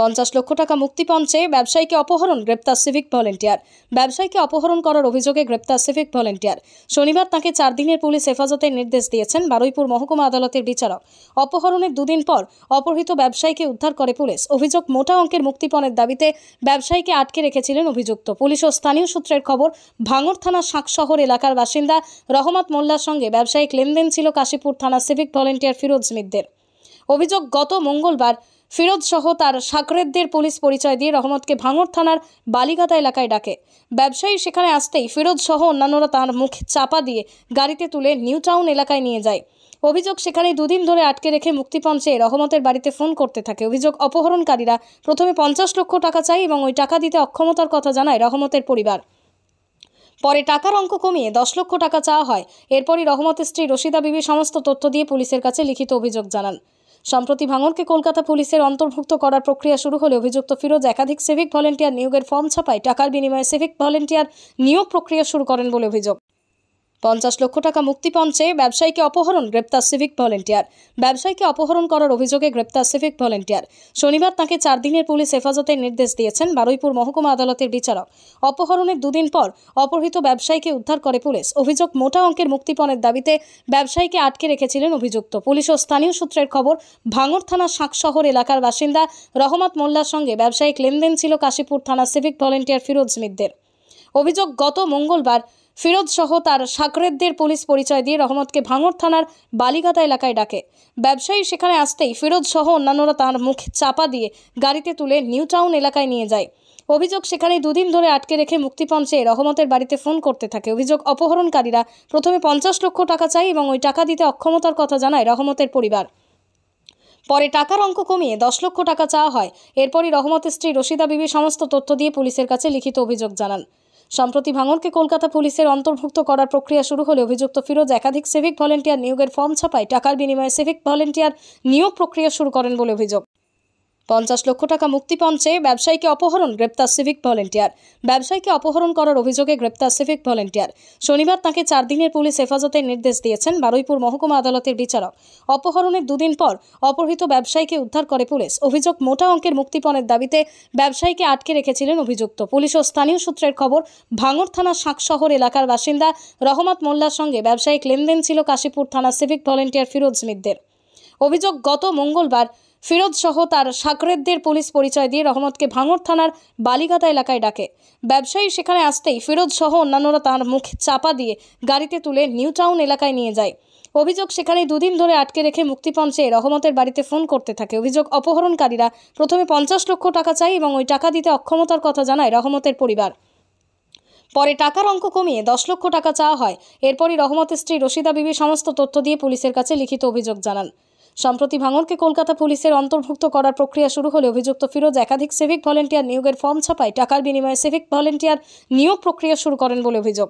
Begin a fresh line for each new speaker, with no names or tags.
পঞ্চাশ লক্ষ টাকা মুক্তিপণ চেয়ে ব্যবসায়ীকে অপহরণ গ্রেপ্তার সিভিক ভলেন্টিয়ার ব্যবসায়ীকে অপহরণ করার অভিযোগে গ্রেপ্তার সিভিক ভলেন্টিয়ার শনিবার তাকে চার দিনের পুলিশ হেফাজতের নির্দেশ দিয়েছেন বারুইপুর মহকুমা আদালতের বিচারক অপহরণের দুদিন পর অপহৃত ব্যবসায়ীকে উদ্ধার করে পুলিশ অভিযোগ মোটা অঙ্কের মুক্তিপণের দাবিতে ব্যবসায়ীকে আটকে রেখেছিলেন অভিযুক্ত পুলিশ ও স্থানীয় সূত্রের খবর ভাঙর থানা শাকশহর এলাকার বাসিন্দা রহমত মোল্লার সঙ্গে ব্যবসায়িক লেনদেন ছিল কাশীপুর থানা সিভিক ভলেন্টিয়ার ফিরোজ মিদ্দের অভিযোগ গত মঙ্গলবার ফিরোজ সহ তার সাকরেদদের পুলিশ পরিচয় দিয়ে রহমতকে ভাঙর থানার বালিগাদা এলাকায় ডাকে ব্যবসায়ী সেখানে আসতেই ফিরোজ সহ অন্যান্যরা তার মুখ চাপা দিয়ে গাড়িতে তুলে নিউ টাউন এলাকায় নিয়ে যায় অভিযোগ সেখানে দুদিন ধরে আটকে রেখে মুক্তিপণ চেয়ে রহমতের বাড়িতে ফোন করতে থাকে অভিযোগ অপহরণকারীরা প্রথমে পঞ্চাশ লক্ষ টাকা চায় এবং ওই টাকা দিতে অক্ষমতার কথা জানায় রহমতের পরিবার পরে টাকার অঙ্ক কমিয়ে দশ লক্ষ টাকা চাওয়া হয় এরপরই রহমতের স্ত্রী রশিদা বিবি সমস্ত তথ্য দিয়ে পুলিশের কাছে লিখিত অভিযোগ জানান সম্প্রতি ভাঙনকে কলকাতা পুলিশের অন্তর্ভুক্ত করার প্রক্রিয়া শুরু হলে অভিযুক্ত ফিরোজ একাধিক সিভিক ভলেন্টিয়ার নিয়োগের ফর্ম ছাপায় টাকার বিনিময়ে সিভিক ভলেন্টিয়ার নিয়োগ প্রক্রিয়া শুরু করেন বলে অভিযোগ পঞ্চাশ লক্ষ টাকা মুক্তিপণ চেয়ে ব্যবসায়ীকে অপহরণ গ্রেপ্তার সিভিক ভলেন্টিয়ার ব্যবসায়ীকে অপহরণ করার অভিযোগে গ্রেপ্তার সিভিক ভলেন্টিয়ার শনিবার তাকে চার দিনের পুলিশ হেফাজতের নির্দেশ দিয়েছেন বারুইপুর মহকুমা আদালতের বিচারক অপহরণের দুদিন পর অপহৃত ব্যবসায়ীকে উদ্ধার করে পুলিশ অভিযোগ মোটা অঙ্কের মুক্তিপণের দাবিতে ব্যবসায়ীকে আটকে রেখেছিলেন অভিযুক্ত পুলিশ ও স্থানীয় সূত্রের খবর ভাঙর থানা শাকশহর এলাকার বাসিন্দা রহমত মোল্লার সঙ্গে ব্যবসায়িক লেনদেন ছিল কাশীপুর থানা সিভিক ভলেন্টিয়ার ফিরোজ মিদ্দের অভিযোগ গত মঙ্গলবার ফিরোজ সহ তার সাকরেদদের পুলিশ পরিচয় দিয়ে রহমতকে ভাঙর থানার বালিগাতা এলাকায় ডাকে ব্যবসায়ী সেখানে আসতেই ফিরোজ সহ অন্যান্যরা তার মুখ চাপা দিয়ে গাড়িতে তুলে নিউ টাউন এলাকায় নিয়ে যায় অভিযোগ সেখানে দুদিন ধরে আটকে রেখে মুক্তিপণ চেয়ে রহমতের বাড়িতে ফোন করতে থাকে অভিযোগ অপহরণকারীরা প্রথমে পঞ্চাশ লক্ষ টাকা চায় এবং ওই টাকা দিতে অক্ষমতার কথা জানায় রহমতের পরিবার পরে টাকার অঙ্ক কমিয়ে দশ লক্ষ টাকা চাওয়া হয় এরপরই রহমতের স্ত্রী রশিদা বিবি সমস্ত তথ্য দিয়ে পুলিশের কাছে লিখিত অভিযোগ জানান সম্প্রতি ভাঙনকে কলকাতা পুলিশের অন্তর্ভুক্ত করার প্রক্রিয়া শুরু হলে অভিযুক্ত ফিরোজ একাধিক সিভিক ভলেন্টিয়ার নিয়োগের ফর্ম ছাপায় টাকার বিনিময়ে সিভিক ভলেন্টিয়ার নিয়োগ প্রক্রিয়া শুরু করেন বলে অভিযোগ পঞ্চাশ লক্ষ টাকা মুক্তিপণ চেয়ে ব্যবসায়ীকে অপহরণ গ্রেপ্তার সিভিক ভলেন্টিয়ার ব্যবসায়ীকে অপহরণ করার অভিযোগে গ্রেপ্তার সিভিক ভলেন্টিয়ার শনিবার তাকে চার দিনের পুলিশ হেফাজতের নির্দেশ দিয়েছেন বারুইপুর মহকুমা আদালতের বিচারক অপহরণের দুদিন পর অপহৃত ব্যবসায়ীকে উদ্ধার করে পুলিশ অভিযোগ মোটা অঙ্কের মুক্তিপণের দাবিতে ব্যবসায়ীকে আটকে রেখেছিলেন অভিযুক্ত পুলিশ ও স্থানীয় সূত্রের খবর ভাঙর থানা শাকশহর এলাকার বাসিন্দা রহমত মোল্লার সঙ্গে ব্যবসায়িক লেনদেন ছিল কাশীপুর থানা সিভিক ভলেন্টিয়ার ফিরোজ মিদ্দের অভিযোগ গত মঙ্গলবার ফিরোজ সহ তার সাকরেদদের পুলিশ পরিচয় দিয়ে রহমতকে ভাঙর থানার বালিগাতা এলাকায় ডাকে ব্যবসায়ী সেখানে আসতেই ফিরোজ সহ অন্যান্যরা তার মুখ চাপা দিয়ে গাড়িতে তুলে নিউ টাউন এলাকায় নিয়ে যায় অভিযোগ সেখানে দুদিন ধরে আটকে রেখে মুক্তিপণ চেয়ে রহমতের বাড়িতে ফোন করতে থাকে অভিযোগ অপহরণকারীরা প্রথমে পঞ্চাশ লক্ষ টাকা চায় এবং ওই টাকা দিতে অক্ষমতার কথা জানায় রহমতের পরিবার পরে টাকার অঙ্ক কমিয়ে দশ লক্ষ টাকা চাওয়া হয় এরপরই রহমতের স্ত্রী রশিদা বিবি সমস্ত তথ্য দিয়ে পুলিশের কাছে লিখিত অভিযোগ জানান সম্প্রতি ভাঙনকে কলকাতা পুলিশের অন্তর্ভুক্ত করার প্রক্রিয়া শুরু হলে অভিযুক্ত ফিরোজ একাধিক সিভিক ভলেন্টিয়ার নিয়োগের ফর্ম ছাপায় টাকার বিনিময়ে সিভিক ভলেন্টিয়ার নিয়োগ প্রক্রিয়া শুরু করেন বলে অভিযোগ